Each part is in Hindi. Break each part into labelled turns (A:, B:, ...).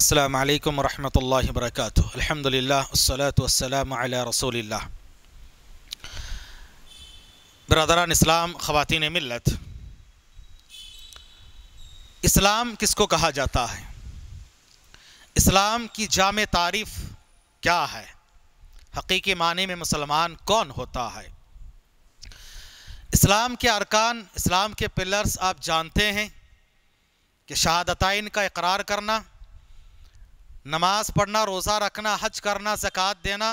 A: അസ്സാം വലൈക്കും വറഹമത്തല്ലാഹി വബർക്കാത്തു അലഹമുല്ലാ വസ്സലാത്തു വസ്സലാം അല റസൂലില്ല बरदरान इस्लाम ख़वान मिलत इस्लाम किसको कहा जाता है इस्लाम की जाम तारीफ़ क्या है हकीकी माने में मुसलमान कौन होता है इस्लाम के अरकान इस्लाम के पिलर्स आप जानते हैं कि शहादताइन का इकरार करना नमाज पढ़ना रोज़ा रखना हज करना ज़क़़त देना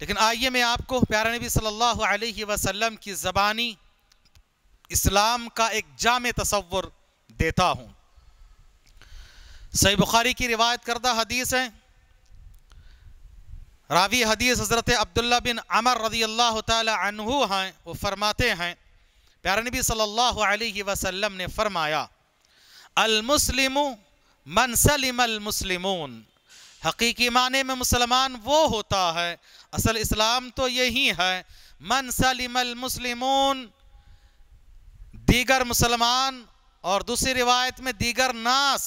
A: लेकिन आइए मैं आपको प्यारे नबी सल्लल्लाहु अलैहि वसल्लम की ज़बानी इस्लाम का एक जाम तस्वुर देता हूँ सही बुखारी की रिवायत करदा हदीस है रावी हदीस हज़रत अब्दुल्ला बिन अमर रदी अल्लाह तहु हैं वो फरमाते हैं प्यारे नबी सल्लल्लाहु अलैहि वसल्लम ने फरमाया अलमुसलिम मनसलिम सलीमल मुसलिमून हकीकी माने में मुसलमान वो होता है असल इस्लाम तो यही है मनसलिम मुसलिमून दीगर मुसलमान और दूसरी रिवायत में दीगर नास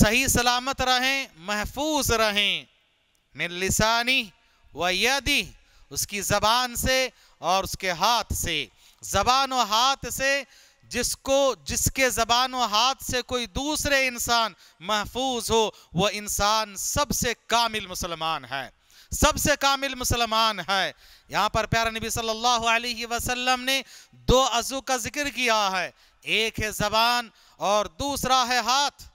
A: सही सलामत रहें महफूज रहें मिलसानी व यदि उसकी ज़बान से और उसके हाथ से ज़बान व हाथ से जिसको जिसके ज़बान व हाथ से कोई दूसरे इंसान महफूज हो वह इंसान सबसे कामिल मुसलमान है सबसे कामिल मुसलमान है यहाँ पर प्यारा नबी सल्लल्लाहु अलैहि वसल्लम ने दो अजू का जिक्र किया है एक है ज़बान और दूसरा है हाथ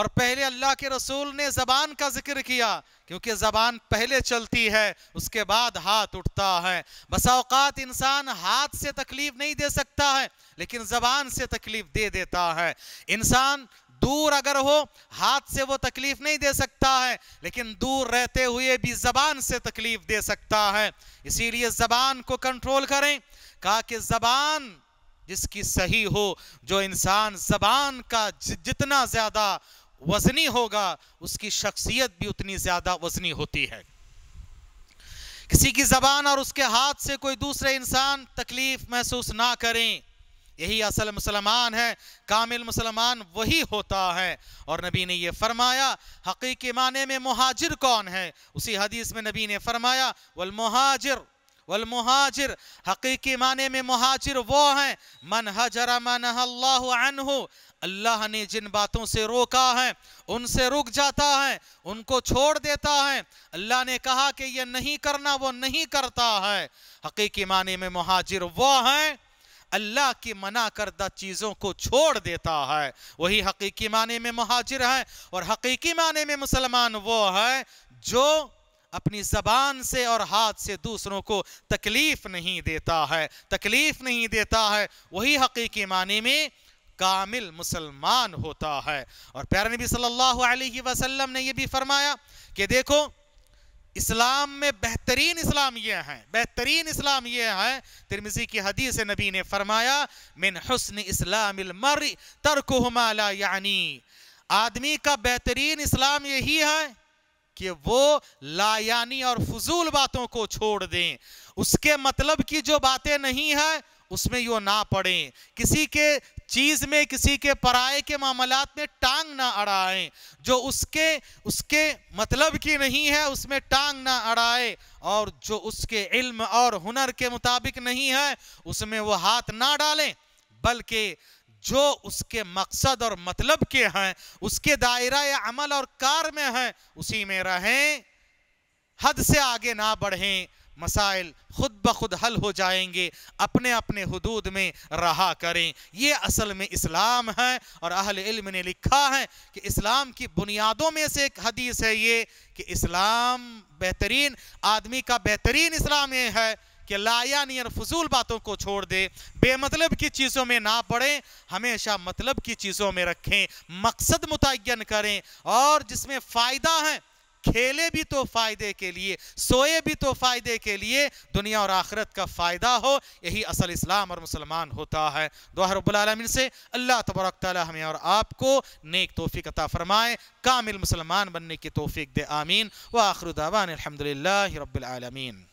A: और पहले अल्लाह के रसूल ने ज़बान का जिक्र किया क्योंकि ज़बान पहले चलती है उसके बाद हाथ उठता है बसाओकात इंसान हाथ से तकलीफ़ नहीं दे सकता है लेकिन ज़बान से तकलीफ़ दे देता है इंसान दूर अगर हो हाथ से वो तकलीफ नहीं दे सकता है लेकिन दूर रहते हुए भी जबान से तकलीफ दे सकता है इसीलिए जबान को कंट्रोल करें कहा कि जबान जिसकी सही हो जो इंसान जबान का जितना ज़्यादा वजनी होगा उसकी शख्सियत भी उतनी ज़्यादा वजनी होती है किसी की ज़बान और उसके हाथ से कोई दूसरे इंसान तकलीफ़ महसूस ना करें यही असल मुसलमान है कामिल मुसलमान वही होता है और नबी ने यह फरमाया हकीकी माने में महाजिर कौन है उसी हदीस में नबी ने फरमाया वल महाजिर वल मुहाजिर हकीकी माने में मुहाजिर वो हैं मन हजरा मन अल्लाह अल्लाह ने जिन बातों से रोका है उनसे रुक जाता है उनको छोड़ देता है अल्लाह ने कहा कि ये नहीं करना वो नहीं करता है हकीकी माने में मुहाजिर वो हैं अल्लाह की मना करदा चीज़ों को छोड़ देता है वही हकीकी माने में मुहाजिर है और हकीकी माने में मुसलमान वो है जो अपनी जबान से और हाथ से दूसरों को तकलीफ नहीं देता है तकलीफ नहीं देता है वही हकीकी माने में कामिल मुसलमान होता है और प्यारे नबी सल्लल्लाहु अलैहि वसल्लम ने यह भी फरमाया कि देखो इस्लाम में बेहतरीन इस्लाम यह है बेहतरीन इस्लाम यह है तिरमिजी की हदीस नबी ने फरमाया मिन हसन इस्लाम मर तरक यानी आदमी का बेहतरीन इस्लाम यही है कि वो लायानी और फजूल बातों को छोड़ दें उसके मतलब की जो बातें नहीं है उसमें यो ना पड़े किसी के चीज में किसी के पराये के मामलात में टांग ना अड़ाए जो उसके उसके मतलब की नहीं है उसमें टांग ना अड़ाए और जो उसके इल्म और हुनर के मुताबिक नहीं है उसमें वो हाथ ना डालें बल्कि जो उसके मकसद और मतलब के हैं उसके दायरा अमल और कार में हैं उसी में रहें हद से आगे ना बढ़ें मसाइल खुद ब खुद हल हो जाएंगे अपने अपने हदूद में रहा करें ये असल में इस्लाम है और अहल इल्म ने लिखा है कि इस्लाम की बुनियादों में से एक हदीस है ये कि इस्लाम बेहतरीन आदमी का बेहतरीन इस्लाम ये है कि लायानी फजूल बातों को छोड़ दे बेमतलब की चीज़ों में ना पड़े हमेशा मतलब की चीज़ों में रखें मकसद मुतन करें और जिसमें फ़ायदा है खेले भी तो फ़ायदे के लिए सोए भी तो फ़ायदे के लिए दुनिया और आखिरत का फ़ायदा हो यही असल इस्लाम और मुसलमान होता है दुआ से अल्लाह तबरक हमें और आपको नेक तोफ़ी अता फ़रमाए कामिल मुसलमान बनने की तोफ़ी दे आमीन व आखरुदावान अलहमदिल्ला रबालमीन